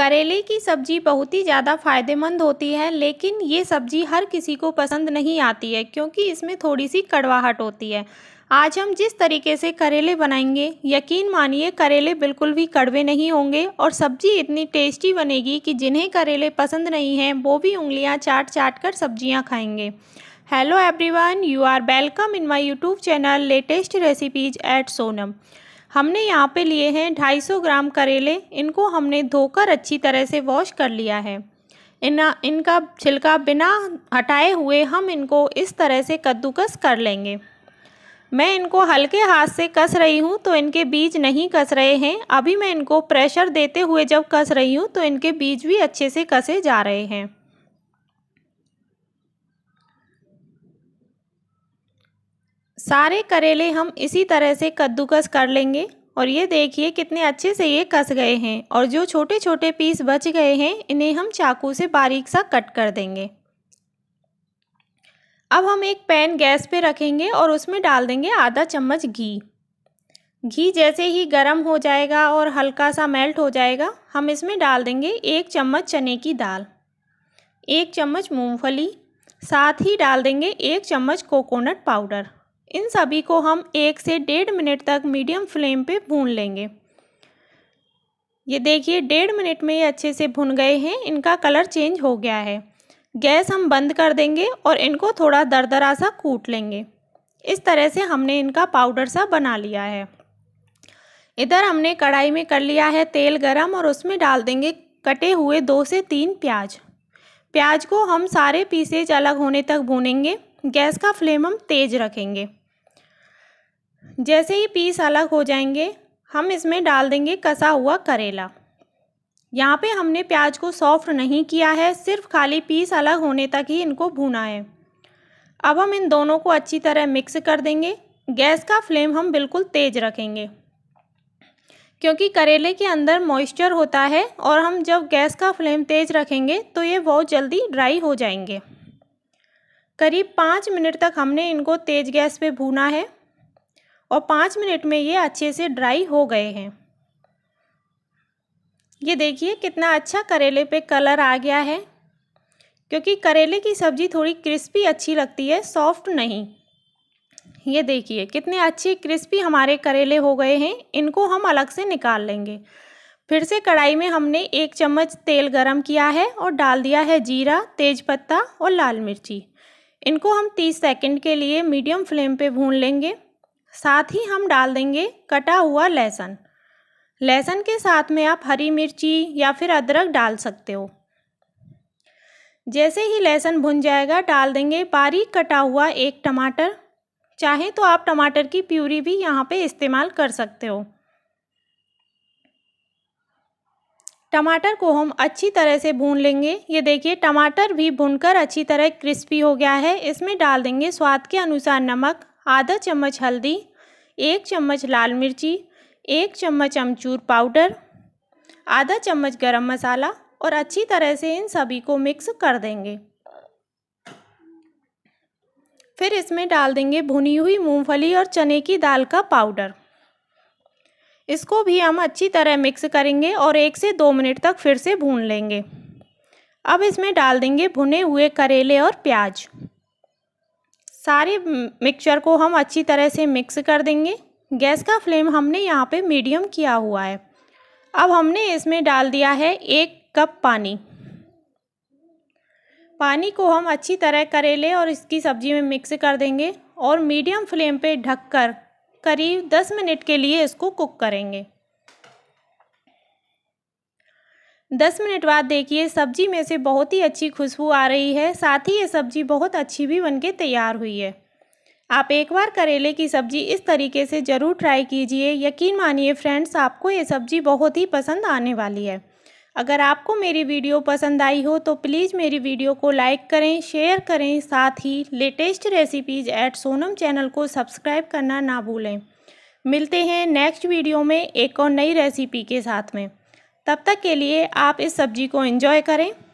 करेले की सब्जी बहुत ही ज़्यादा फायदेमंद होती है लेकिन ये सब्जी हर किसी को पसंद नहीं आती है क्योंकि इसमें थोड़ी सी कड़वाहट होती है आज हम जिस तरीके से करेले बनाएंगे यकीन मानिए करेले बिल्कुल भी कड़वे नहीं होंगे और सब्जी इतनी टेस्टी बनेगी कि जिन्हें करेले पसंद नहीं हैं वो भी उंगलियाँ चाट चाट कर सब्ज़ियाँ खाएँगे hello everyone you are welcome in my YouTube channel latest recipes at Sonam हमने यहाँ पे लिए हैं 250 ग्राम करेले इनको हमने धोकर अच्छी तरह से वॉश कर लिया है इन इनका छिलका बिना हटाए हुए हम इनको इस तरह से कद्दूकस कर लेंगे मैं इनको हल्के हाथ से कस रही हूँ तो इनके बीज नहीं कस रहे हैं अभी मैं इनको प्रेशर देते हुए जब कस रही हूँ तो इनके बीज भी अच्छे से कसे जा रहे हैं सारे करेले हम इसी तरह से कद्दूकस कर लेंगे और ये देखिए कितने अच्छे से ये कस गए हैं और जो छोटे छोटे पीस बच गए हैं इन्हें हम चाकू से बारीक सा कट कर देंगे अब हम एक पैन गैस पे रखेंगे और उसमें डाल देंगे आधा चम्मच घी घी जैसे ही गर्म हो जाएगा और हल्का सा मेल्ट हो जाएगा हम इसमें डाल देंगे एक चम्मच चने की दाल एक चम्मच मूँगफली साथ ही डाल देंगे एक चम्मच कोकोनट पाउडर इन सभी को हम एक से डेढ़ मिनट तक मीडियम फ्लेम पे भून लेंगे ये देखिए डेढ़ मिनट में ये अच्छे से भुन गए हैं इनका कलर चेंज हो गया है गैस हम बंद कर देंगे और इनको थोड़ा दरदरा सा कूट लेंगे इस तरह से हमने इनका पाउडर सा बना लिया है इधर हमने कढ़ाई में कर लिया है तेल गरम और उसमें डाल देंगे कटे हुए दो से तीन प्याज प्याज को हम सारे पीसेज अलग होने तक भूनेंगे गैस का फ्लेम हम तेज़ रखेंगे जैसे ही पीस अलग हो जाएंगे हम इसमें डाल देंगे कसा हुआ करेला यहाँ पे हमने प्याज को सॉफ्ट नहीं किया है सिर्फ खाली पीस अलग होने तक ही इनको भूना है अब हम इन दोनों को अच्छी तरह मिक्स कर देंगे गैस का फ्लेम हम बिल्कुल तेज़ रखेंगे क्योंकि करेले के अंदर मॉइस्चर होता है और हम जब गैस का फ्लेम तेज़ रखेंगे तो ये बहुत जल्दी ड्राई हो जाएंगे करीब पाँच मिनट तक हमने इनको तेज़ गैस पे भूना है और पाँच मिनट में ये अच्छे से ड्राई हो गए हैं ये देखिए कितना अच्छा करेले पे कलर आ गया है क्योंकि करेले की सब्ज़ी थोड़ी क्रिस्पी अच्छी लगती है सॉफ्ट नहीं ये देखिए कितने अच्छे क्रिस्पी हमारे करेले हो गए हैं इनको हम अलग से निकाल लेंगे फिर से कढ़ाई में हमने एक चम्मच तेल गरम किया है और डाल दिया है जीरा तेज़पत्ता और लाल मिर्ची इनको हम 30 सेकंड के लिए मीडियम फ्लेम पे भून लेंगे साथ ही हम डाल देंगे कटा हुआ लहसुन लहसुन के साथ में आप हरी मिर्ची या फिर अदरक डाल सकते हो जैसे ही लहसुन भुन जाएगा डाल देंगे बारीक कटा हुआ एक टमाटर चाहे तो आप टमाटर की प्यूरी भी यहाँ पे इस्तेमाल कर सकते हो टमाटर को हम अच्छी तरह से भून लेंगे ये देखिए टमाटर भी भूनकर अच्छी तरह क्रिस्पी हो गया है इसमें डाल देंगे स्वाद के अनुसार नमक आधा चम्मच हल्दी एक चम्मच लाल मिर्ची एक चम्मच अमचूर पाउडर आधा चम्मच गरम मसाला और अच्छी तरह से इन सभी को मिक्स कर देंगे फिर इसमें डाल देंगे भुनी हुई मूंगफली और चने की दाल का पाउडर इसको भी हम अच्छी तरह मिक्स करेंगे और एक से दो मिनट तक फिर से भून लेंगे अब इसमें डाल देंगे भुने हुए करेले और प्याज सारे मिक्सचर को हम अच्छी तरह से मिक्स कर देंगे गैस का फ्लेम हमने यहाँ पे मीडियम किया हुआ है अब हमने इसमें डाल दिया है एक कप पानी पानी को हम अच्छी तरह करेले और इसकी सब्ज़ी में मिक्स कर देंगे और मीडियम फ्लेम पे ढककर करीब दस मिनट के लिए इसको कुक करेंगे दस मिनट बाद देखिए सब्जी में से बहुत ही अच्छी खुशबू आ रही है साथ ही ये सब्जी बहुत अच्छी भी बनके तैयार हुई है आप एक बार करेले की सब्जी इस तरीके से ज़रूर ट्राई कीजिए यकीन मानिए फ्रेंड्स आपको ये सब्जी बहुत ही पसंद आने वाली है अगर आपको मेरी वीडियो पसंद आई हो तो प्लीज़ मेरी वीडियो को लाइक करें शेयर करें साथ ही latest recipes at Sonam channel को सब्सक्राइब करना ना भूलें मिलते हैं नेक्स्ट वीडियो में एक और नई रेसिपी के साथ में तब तक के लिए आप इस सब्जी को इंजॉय करें